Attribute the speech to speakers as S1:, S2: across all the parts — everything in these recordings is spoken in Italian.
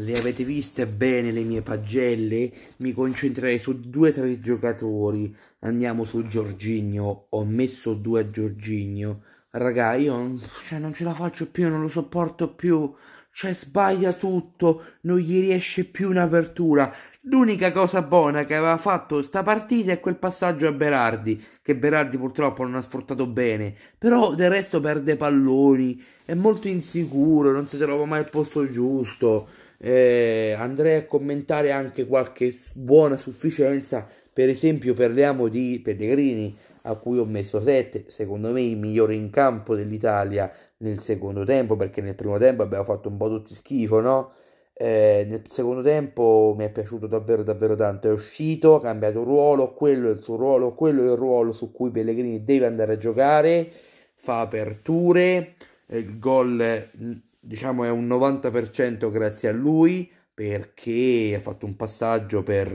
S1: le avete viste bene le mie pagelle? Mi concentrerei su due o tre giocatori. Andiamo su Giorgigno. Ho messo due a Giorgigno. Raga, io cioè, non ce la faccio più, non lo sopporto più. Cioè, sbaglia tutto, non gli riesce più un'apertura. L'unica cosa buona che aveva fatto sta partita è quel passaggio a Berardi, che Berardi purtroppo non ha sfruttato bene, però del resto perde palloni, è molto insicuro, non si trova mai al posto giusto. Eh, andrei a commentare anche qualche buona sufficienza, per esempio parliamo di Pellegrini a cui ho messo 7, secondo me il migliore in campo dell'Italia nel secondo tempo, perché nel primo tempo abbiamo fatto un po' tutti schifo, no? Eh, nel secondo tempo mi è piaciuto davvero davvero tanto, è uscito, ha cambiato ruolo, quello è il suo ruolo, quello è il ruolo su cui Pellegrini deve andare a giocare, fa aperture, il gol diciamo è un 90% grazie a lui perché ha fatto un passaggio per,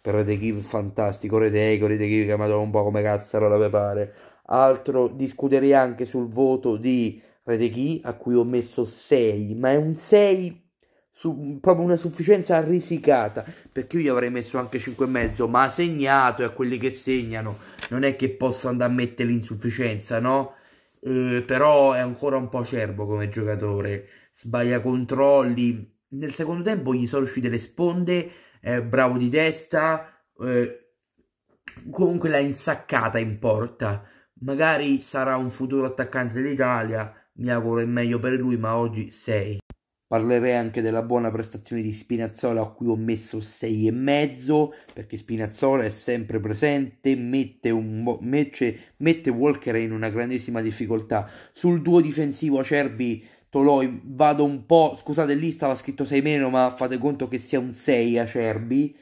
S1: per The Give fantastico, Redego, Redego chiamato un po' come cazzaro la pare. Altro, discuterei anche sul voto di Redeghi a cui ho messo 6, ma è un 6 su, proprio una sufficienza risicata perché io gli avrei messo anche 5,5 ma segnato e a quelli che segnano non è che posso andare a mettere l'insufficienza no? eh, però è ancora un po' acerbo come giocatore, sbaglia controlli, nel secondo tempo gli sono uscite le sponde, è bravo di testa, eh, comunque l'ha insaccata in porta, magari sarà un futuro attaccante dell'Italia, mi auguro il meglio per lui, ma oggi sei. Parlerei anche della buona prestazione di Spinazzola a cui ho messo 6,5 perché Spinazzola è sempre presente, mette, un, mette, mette Walker in una grandissima difficoltà. Sul duo difensivo Acerbi Toloi vado un po', scusate lì stava scritto 6 meno ma fate conto che sia un 6 Acerbi.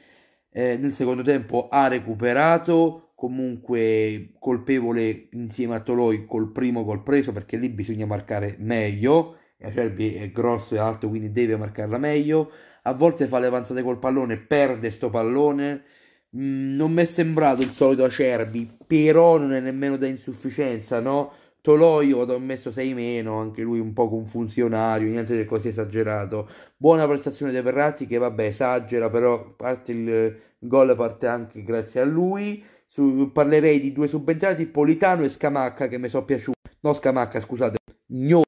S1: Eh, nel secondo tempo ha recuperato, comunque colpevole insieme a Toloi col primo gol preso perché lì bisogna marcare meglio Acerbi cioè è grosso e alto quindi deve marcarla meglio a volte fa le avanzate col pallone perde sto pallone mm, non mi è sembrato il solito Acerbi però non è nemmeno da insufficienza no? Toloio ho messo 6 meno, anche lui un po' confusionario, niente di così esagerato. Buona prestazione di Ferrati che vabbè esagera, però parte il, il gol parte anche grazie a lui. Su, parlerei di due subentrati, Politano e Scamacca che mi sono piaciuti. No Scamacca, scusate, Gno